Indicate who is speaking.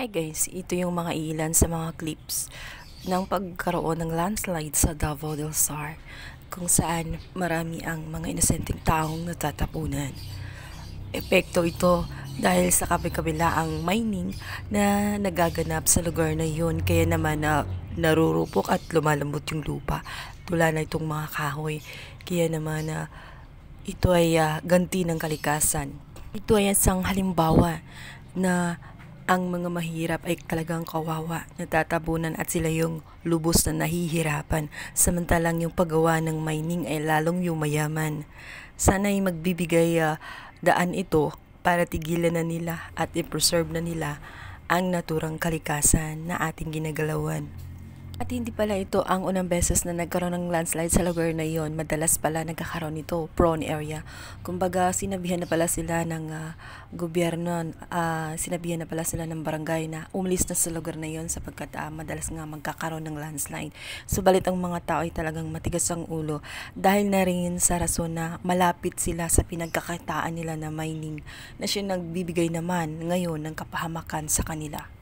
Speaker 1: Hi guys, ito yung mga ilan sa mga clips ng pagkaroon ng landslide sa Davao del Sar kung saan marami ang mga inosenteng taong natatapunan. Epekto ito dahil sa kabi-kabila ang mining na nagaganap sa lugar na yun kaya naman na narurupok at lumalambot yung lupa tula na itong mga kahoy kaya naman na ito ay uh, ganti ng kalikasan. Ito ay isang halimbawa na ang mga mahirap ay talagang kawawa, natatabunan at sila yung lubos na nahihirapan, samantalang yung paggawa ng mining ay lalong yumayaman. Sana'y magbibigay uh, daan ito para tigilan na nila at i-preserve na nila ang naturang kalikasan na ating ginagalawan. At hindi pala ito ang unang beses na nagkaroon ng landslide sa lugar na yon. Madalas pala nagkakaroon ito, prone area. Kumbaga, sinabihan na pala sila ng uh, gobyerno, uh, sinabihan na pala sila ng barangay na umalis na sa lugar na yon sapagkat uh, madalas nga magkakaroon ng landslide. Subalit ang mga tao ay talagang matigas ang ulo dahil na rin sa rason na malapit sila sa pinagkakataan nila na mining na siya nagbibigay naman ngayon ng kapahamakan sa kanila.